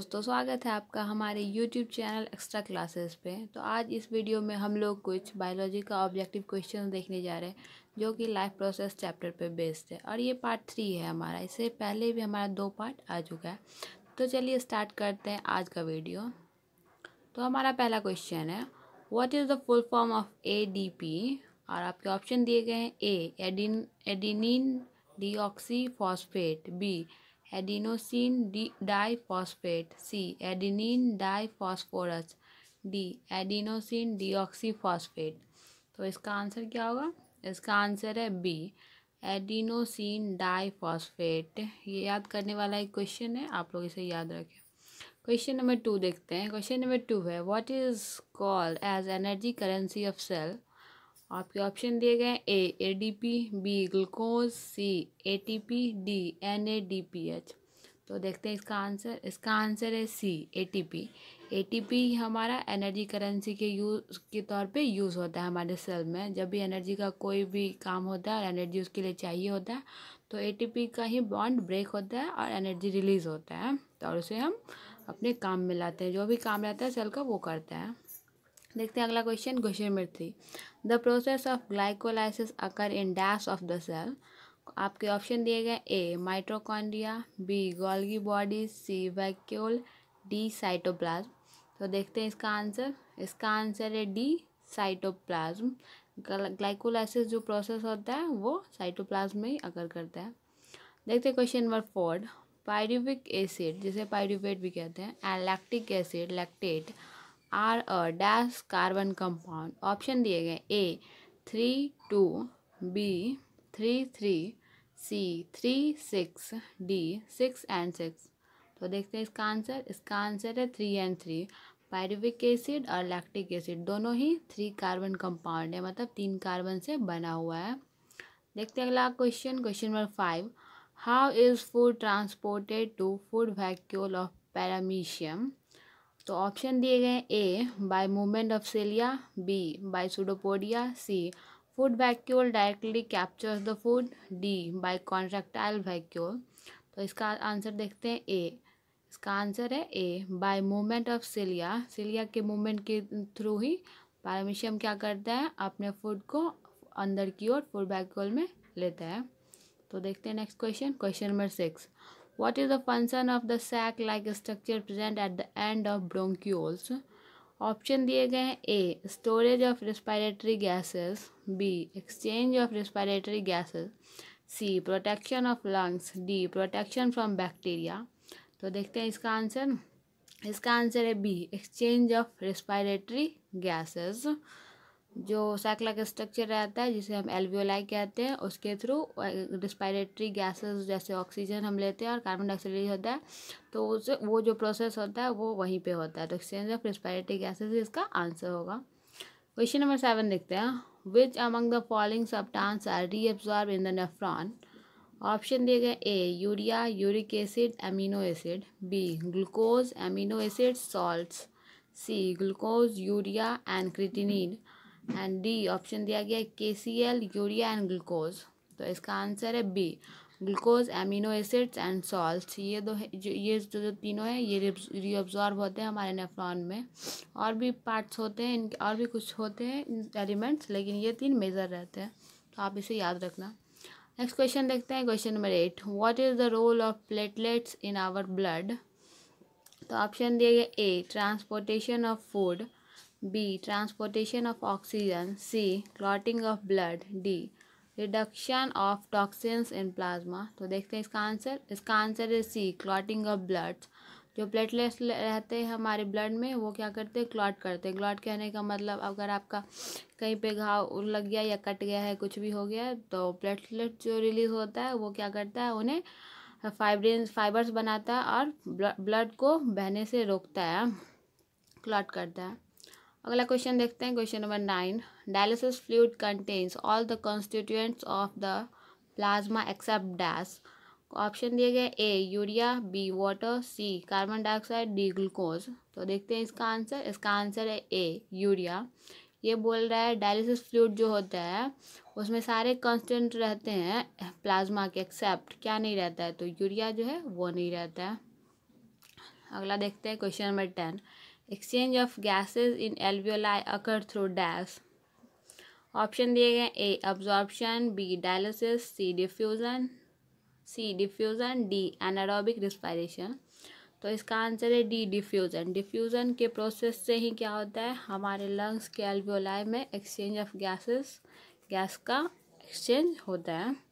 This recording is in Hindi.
दोस्तों स्वागत है आपका हमारे यूट्यूब चैनल एक्स्ट्रा क्लासेस पे तो आज इस वीडियो में हम लोग कुछ बायोलॉजी का ऑब्जेक्टिव क्वेश्चन देखने जा रहे हैं जो कि लाइफ प्रोसेस चैप्टर पे बेस्ड है और ये पार्ट थ्री है हमारा इससे पहले भी हमारा दो पार्ट आ चुका है तो चलिए स्टार्ट करते हैं आज का वीडियो तो हमारा पहला क्वेश्चन है what is the full form of A और आपके ऑप्शन दिए गए हैं aden adenine oxy phosphate B adenosine D diphosphate C adenine diphosphorus D adenosine deoxyphosphate तो इसका आंसर क्या होगा इसका आंसर है बी एडिनोसिन डाइफॉस्फेट ये याद करने वाला एक क्वेश्चन है आप लोग इसे याद रखें क्वेश्चन नंबर टू देखते हैं क्वेश्चन नंबर टू है what is called as energy currency of cell आपके ऑप्शन दिए गए A A D P B glucose C A T P D N A D P H तो देखते हैं इसका आंसर इसका आंसर है C A T P A T P हमारा एनर्जी करेंसी के यूज़ के तौर पे यूज़ होता है हमारे सेल में जब भी एनर्जी का कोई भी काम होता है और एनर्जी उसके लिए चाहिए होता है तो ए टी पी का ही बॉन्ड ब्रेक होता है और एनर्जी रिलीज़ होता है तो उसे हम अपने काम में लाते हैं जो भी काम रहता है सेल का वो करता है देखते हैं अगला question question number three the process of glycolysis occur in dash of the cell आपके ऑप्शन दिए गए A mitochondria B Golgi body C vacuole D cytoplasm तो देखते हैं इसका आंसर इसका आंसर है डी साइटोप्लाज्म ग्लाइकोलाइसिस जो प्रोसेस होता है वो साइटोप्लाज्म में ही अकर करता है देखते हैं question number four pyruvic acid जिसे पायरुवेट भी कहते हैं and lactic acid lactate are a dash carbon compound option दिए गए A three two B three three C three six D six and six तो देखते हैं इसका आंसर इसका आंसर है three and three pyruvic acid और लैक्टिक एसिड दोनों ही थ्री कार्बन कंपाउंड है मतलब तीन कार्बन से बना हुआ है देखते हैं अगला question question number five how is food transported to food vacuole of paramecium तो ऑप्शन दिए गए A by movement of cilia B by pseudopodia C food vacuole directly captures the food D by contractile vacuole तो इसका आंसर देखते हैं ए इसका आंसर है A by movement of cilia cilia के मूवमेंट के थ्रू ही पारमिशियम क्या करता है अपने फूड को अंदर की ओर फूड वैक्यूल में लेता है तो देखते हैं next question question number six What is the function of the sac-like structure present at the end of bronchioles? Option दिए गए हैं A storage of respiratory gases B exchange of respiratory gases C protection of lungs D protection from bacteria तो देखते हैं इसका आंसर इसका आंसर है B exchange of respiratory gases जो सैकला का स्ट्रक्चर रहता है जिसे हम एल्वियोलाई कहते हैं उसके थ्रू रिस्पायरेटरी गैसेस जैसे ऑक्सीजन हम लेते हैं और कार्बन डाइऑक्साइड होता है तो उसे वो जो प्रोसेस होता है वो वहीं पे होता है तो एक्सचेंज ऑफ रिस्पायरेटरी गैसेस इसका आंसर होगा क्वेश्चन नंबर सेवन देखते हैं which among the following substance are reabsorb in the nephron option दिए गए A urea uric acid amino acid B glucose amino acid salt C glucose urea and creatinine and D option दिया गया है के C L urea and glucose तो इसका आंसर है B glucose amino acids and salt ये दो है ये जो जो तीनों हैं ये रिओब्ज़ॉर्ब होते हैं हमारे नेफ्रॉन में और भी पार्ट्स होते हैं इनके और भी कुछ होते हैं एलिमेंट्स लेकिन ये तीन मेजर रहते हैं तो आप इसे याद रखना नेक्स्ट क्वेश्चन देखते हैं question number eight what is the role of platelets in our blood तो ऑप्शन दिए गए A transportation of food B. Transportation of oxygen. C. Clotting of blood. D. Reduction of toxins in plasma. तो देखते हैं इसका आंसर इसका आंसर है सी क्लॉटिंग ऑफ ब्लड्स जो प्लेटलेट्स रहते हैं हमारे ब्लड में वो क्या करते हैं क्लॉट करते हैं क्लॉट कहने का मतलब अगर आपका कहीं पे घाव लग गया या कट गया है कुछ भी हो गया है तो प्लेटलेट जो रिलीज होता है वो क्या करता है उन्हें फाइब्रेंस फाइबर्स बनाता है और ब्लड को बहने से रोकता है क्लॉट करता है अगला क्वेश्चन देखते हैं question number nine dialysis fluid contains all the constituents of the plasma except dash option दिए गए A urea B water C carbon dioxide D glucose तो देखते हैं इसका आंसर इसका आंसर है ए यूरिया ये बोल रहा है डायलिसिस फ्लूड जो होता है उसमें सारे कॉन्स्टेंट रहते हैं प्लाज्मा के एक्सेप्ट क्या नहीं रहता है तो यूरिया जो है वो नहीं रहता है अगला देखते हैं question number ten exchange of gases in alveoli occur through dash option दिए गए A absorption B dialysis C diffusion C diffusion D anaerobic respiration तो इसका आंसर है डी डिफ्यूज़न डिफ्यूज़न के प्रोसेस से ही क्या होता है हमारे लंग्स के एल्वियोलाई में एक्सचेंज ऑफ गैसेस गैस का एक्सचेंज होता है